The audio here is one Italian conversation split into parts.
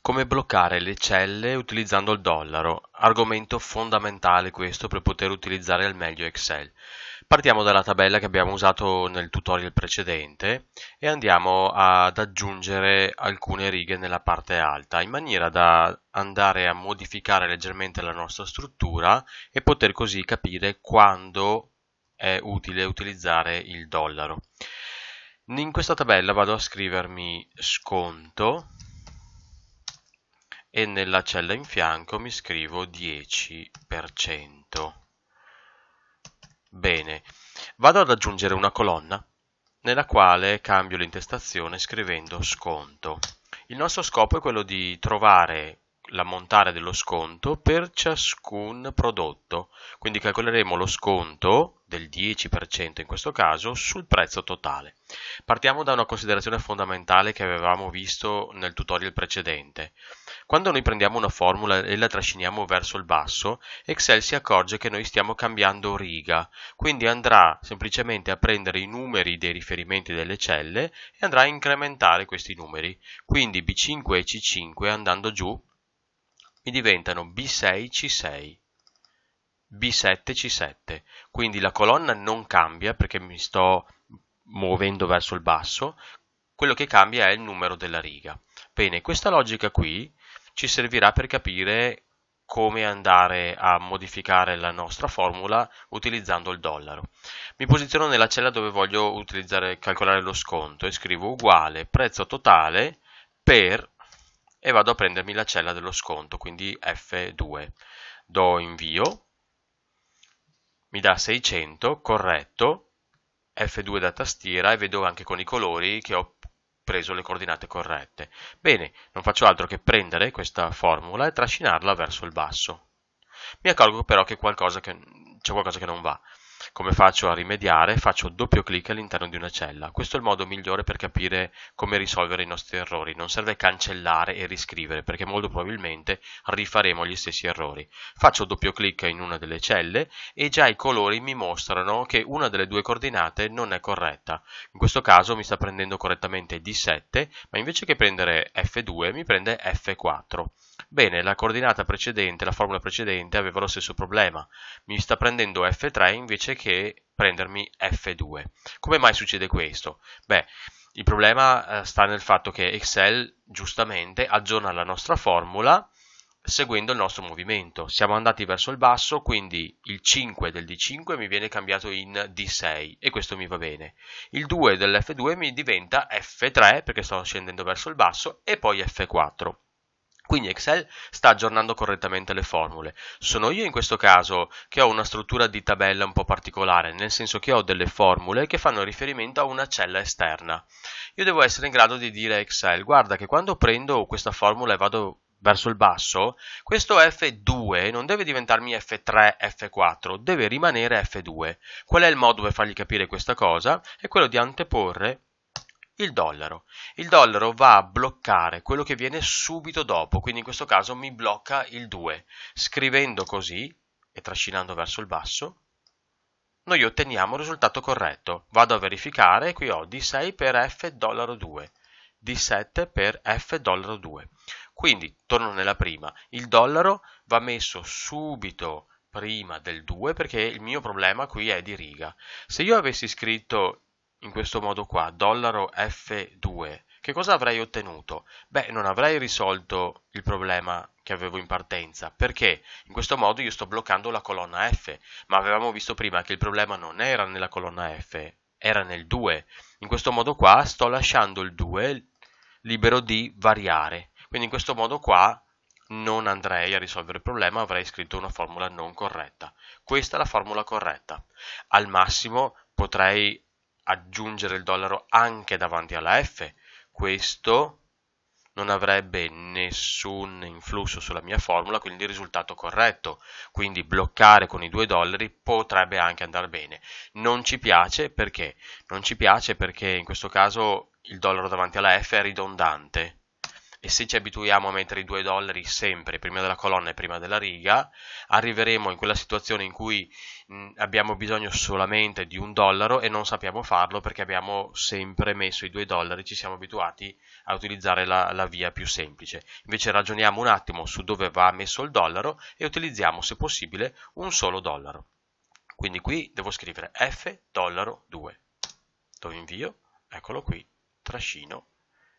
come bloccare le celle utilizzando il dollaro, argomento fondamentale questo per poter utilizzare al meglio Excel. Partiamo dalla tabella che abbiamo usato nel tutorial precedente e andiamo ad aggiungere alcune righe nella parte alta in maniera da andare a modificare leggermente la nostra struttura e poter così capire quando è utile utilizzare il dollaro. In questa tabella vado a scrivermi sconto e nella cella in fianco mi scrivo 10%. Bene, vado ad aggiungere una colonna nella quale cambio l'intestazione scrivendo sconto. Il nostro scopo è quello di trovare l'ammontare dello sconto per ciascun prodotto. Quindi calcoleremo lo sconto del 10% in questo caso sul prezzo totale. Partiamo da una considerazione fondamentale che avevamo visto nel tutorial precedente. Quando noi prendiamo una formula e la trasciniamo verso il basso, Excel si accorge che noi stiamo cambiando riga, quindi andrà semplicemente a prendere i numeri dei riferimenti delle celle e andrà a incrementare questi numeri, quindi B5 e C5 andando giù e diventano B6C6, B7C7. Quindi la colonna non cambia perché mi sto muovendo verso il basso, quello che cambia è il numero della riga. Bene, questa logica qui ci servirà per capire come andare a modificare la nostra formula utilizzando il dollaro. Mi posiziono nella cella dove voglio utilizzare, calcolare lo sconto e scrivo uguale prezzo totale per e vado a prendermi la cella dello sconto, quindi F2. Do invio, mi dà 600, corretto, F2 da tastiera e vedo anche con i colori che ho preso le coordinate corrette. Bene, non faccio altro che prendere questa formula e trascinarla verso il basso. Mi accorgo però che, qualcosa c'è qualcosa che non va. Come faccio a rimediare? Faccio doppio clic all'interno di una cella. Questo è il modo migliore per capire come risolvere i nostri errori. Non serve cancellare e riscrivere perché molto probabilmente rifaremo gli stessi errori. Faccio doppio clic in una delle celle e già i colori mi mostrano che una delle due coordinate non è corretta. In questo caso mi sta prendendo correttamente D7, ma invece che prendere F2 mi prende F4. Bene, la coordinata precedente, la formula precedente aveva lo stesso problema. Mi sta prendendo F3 invece che prendermi F2. Come mai succede questo? Beh, il problema eh, sta nel fatto che Excel giustamente aggiorna la nostra formula seguendo il nostro movimento. Siamo andati verso il basso, quindi il 5 del D5 mi viene cambiato in D6 e questo mi va bene. Il 2 dell'F2 mi diventa F3 perché sto scendendo verso il basso e poi F4. Quindi Excel sta aggiornando correttamente le formule. Sono io in questo caso che ho una struttura di tabella un po' particolare, nel senso che ho delle formule che fanno riferimento a una cella esterna. Io devo essere in grado di dire a Excel, guarda che quando prendo questa formula e vado verso il basso, questo F2 non deve diventarmi F3, F4, deve rimanere F2. Qual è il modo per fargli capire questa cosa? È quello di anteporre il dollaro. Il dollaro va a bloccare quello che viene subito dopo, quindi in questo caso mi blocca il 2. Scrivendo così e trascinando verso il basso, noi otteniamo il risultato corretto. Vado a verificare, qui ho D6 per F$2, dollaro D7 per F$2. Quindi, torno nella prima, il dollaro va messo subito prima del 2 perché il mio problema qui è di riga. Se io avessi scritto in questo modo qua, dollaro F2, che cosa avrei ottenuto? Beh, non avrei risolto il problema che avevo in partenza, perché in questo modo io sto bloccando la colonna F, ma avevamo visto prima che il problema non era nella colonna F, era nel 2. In questo modo qua sto lasciando il 2 libero di variare. Quindi in questo modo qua non andrei a risolvere il problema, avrei scritto una formula non corretta. Questa è la formula corretta. Al massimo potrei aggiungere il dollaro anche davanti alla F, questo non avrebbe nessun influsso sulla mia formula, quindi il risultato corretto. Quindi bloccare con i due dollari potrebbe anche andare bene. Non ci piace perché? Non ci piace perché in questo caso il dollaro davanti alla F è ridondante e se ci abituiamo a mettere i 2 dollari sempre prima della colonna e prima della riga, arriveremo in quella situazione in cui mh, mm, abbiamo bisogno solamente di un dollaro e non sappiamo farlo perché abbiamo sempre messo i 2 dollari, ci siamo abituati a utilizzare la, la via più semplice. Invece ragioniamo un attimo su dove va messo il dollaro e utilizziamo se possibile un solo dollaro. Quindi qui devo scrivere F dollaro 2. Lo invio, eccolo qui, trascino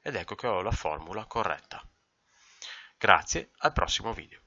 ed ecco che ho la formula corretta. Grazie, al prossimo video.